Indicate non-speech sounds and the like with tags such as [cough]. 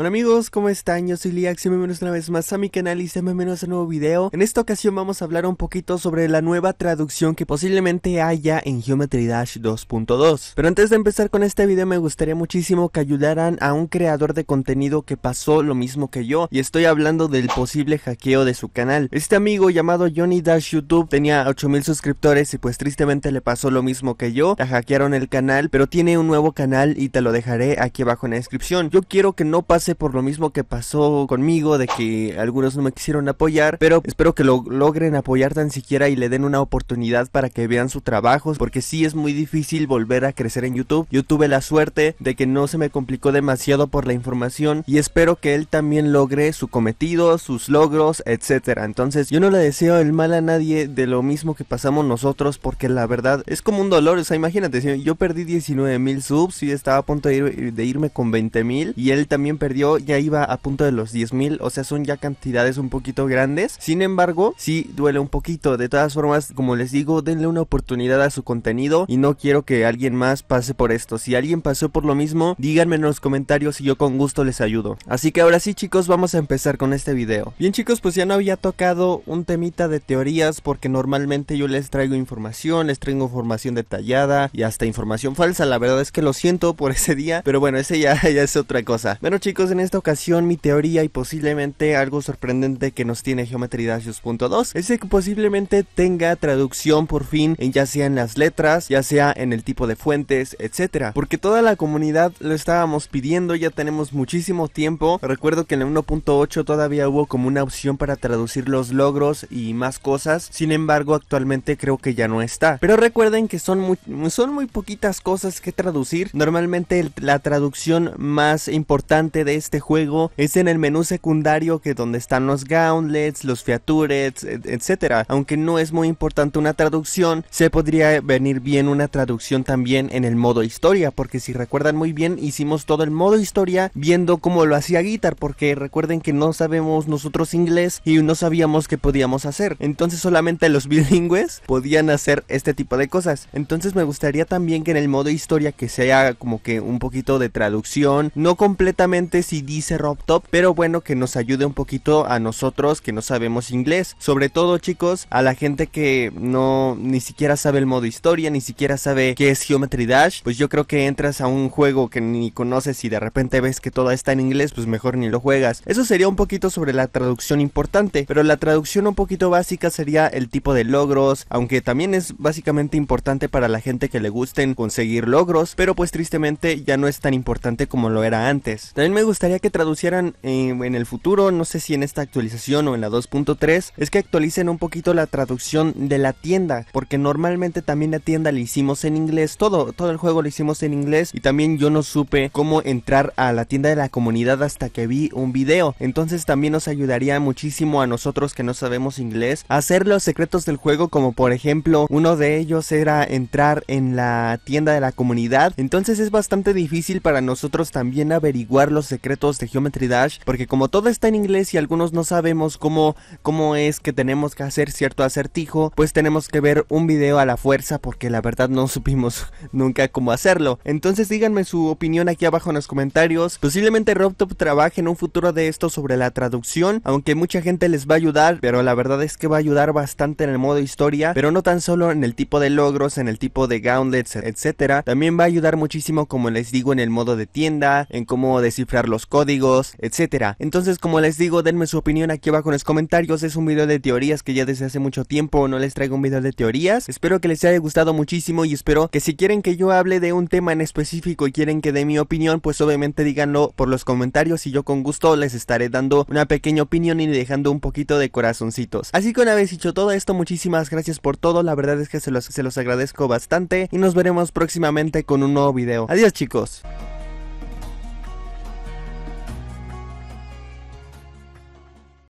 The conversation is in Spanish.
Hola amigos, ¿cómo están? Yo soy Liax y bienvenidos una vez más a mi canal y sean bienvenidos a un nuevo video. En esta ocasión vamos a hablar un poquito sobre la nueva traducción que posiblemente haya en Geometry Dash 2.2. Pero antes de empezar con este video me gustaría muchísimo que ayudaran a un creador de contenido que pasó lo mismo que yo y estoy hablando del posible hackeo de su canal. Este amigo llamado Johnny Dash YouTube tenía 8000 suscriptores y pues tristemente le pasó lo mismo que yo. La hackearon el canal pero tiene un nuevo canal y te lo dejaré aquí abajo en la descripción. Yo quiero que no pase por lo mismo que pasó conmigo, de que algunos no me quisieron apoyar, pero espero que lo logren apoyar tan siquiera y le den una oportunidad para que vean su trabajo, porque si es muy difícil volver a crecer en YouTube. Yo tuve la suerte de que no se me complicó demasiado por la información y espero que él también logre su cometido, sus logros, etcétera. Entonces, yo no le deseo el mal a nadie de lo mismo que pasamos nosotros, porque la verdad es como un dolor. O sea, imagínate, yo perdí 19 mil subs y estaba a punto de, irme con 20 mil y él también perdió yo ya iba a punto de los 10.000 o sea, son ya cantidades un poquito grandes. Sin embargo, sí duele un poquito. De todas formas, como les digo, denle una oportunidad a su contenido y no quiero que alguien más pase por esto. Si alguien pasó por lo mismo, díganme en los comentarios y yo con gusto les ayudo. Así que ahora sí, chicos, vamos a empezar con este video. Bien, chicos, pues ya no había tocado un temita de teorías porque normalmente yo les traigo información, les traigo información detallada y hasta información falsa. La verdad es que lo siento por [laughs] ese día, pero bueno, ese ya, ya es otra cosa. Bueno, chicos, en esta ocasión mi teoría y posiblemente algo sorprendente que nos tiene Geometry Dash 2.2 es que posiblemente tenga traducción por fin ya sea en las letras, ya sea en el tipo de fuentes, etcétera, porque toda la comunidad lo estábamos pidiendo, ya tenemos muchísimo tiempo. Recuerdo que en el 1.8 todavía hubo como una opción para traducir los logros y más cosas. Sin embargo, actualmente creo que ya no está. Pero recuerden que son muy, son muy poquitas cosas que traducir. Normalmente la traducción más importante de este juego es en el menú secundario que donde están los gauntlets, los features, etcétera. Aunque no es muy importante una traducción, se podría venir bien una traducción también en el modo historia, porque si recuerdan muy bien hicimos todo el modo historia viendo cómo lo hacía Guitar, porque recuerden que no sabemos nosotros inglés y no sabíamos qué podíamos hacer. Entonces solamente los [laughs] bilingües podían hacer este tipo de cosas. Entonces me gustaría también que en el modo historia que se haga como que un poquito de traducción, no completamente si dice RobTop, pero bueno, que nos ayude un poquito a nosotros que no sabemos inglés. Sobre todo, chicos, a la gente que no ni siquiera sabe el modo historia, ni siquiera sabe qué es Geometry Dash, pues yo creo que entras a un juego que ni conoces y de repente ves que todo está en inglés, pues mejor ni lo juegas. Eso sería un poquito sobre la traducción importante, pero la traducción un poquito básica sería el tipo de logros, aunque también es básicamente importante para la gente que le gusten conseguir logros, pero pues tristemente ya no es tan importante como lo era antes. También me gustaría que traducieran eh, en el futuro, no sé si en esta actualización o en la 2.3, es que actualicen un poquito la traducción de la tienda, porque normalmente también la tienda la hicimos en inglés, todo, todo el juego lo hicimos en inglés y también yo no supe cómo entrar a la tienda de la comunidad hasta que vi un video, entonces también nos ayudaría muchísimo a nosotros que no sabemos inglés hacer los secretos del juego, como por ejemplo uno de ellos era entrar en la tienda de la comunidad, entonces es bastante difícil para nosotros también averiguar los secretos secretos de Geometry Dash, porque como todo está en inglés y algunos no sabemos cómo, cómo es que tenemos que hacer cierto acertijo, pues tenemos que ver un video a la fuerza porque la verdad no [laughs] supimos nunca cómo hacerlo. Entonces díganme su opinión aquí abajo en los comentarios. Posiblemente RobTop trabaje en un futuro de esto sobre la traducción, aunque mucha gente les va a ayudar, pero la verdad es que va a ayudar bastante en el modo historia, pero no tan solo en el tipo de logros, en el tipo de gauntlets, etcétera. También va a ayudar muchísimo, como les digo, en el modo de tienda, en cómo descifrar los códigos, etcétera. Entonces, como les digo, denme su opinión aquí abajo en los comentarios. Es un video de teorías que ya desde hace mucho tiempo no les traigo un video de teorías. Espero que les haya gustado muchísimo y espero que si quieren que yo hable de un tema en específico y quieren que dé mi opinión, pues obviamente díganlo por los comentarios y yo con gusto les estaré dando una pequeña opinión y dejando un poquito de corazoncitos. Así que una vez dicho todo esto, muchísimas gracias por todo. La verdad es que se los, se los agradezco bastante y nos veremos próximamente con un nuevo video. Adiós chicos.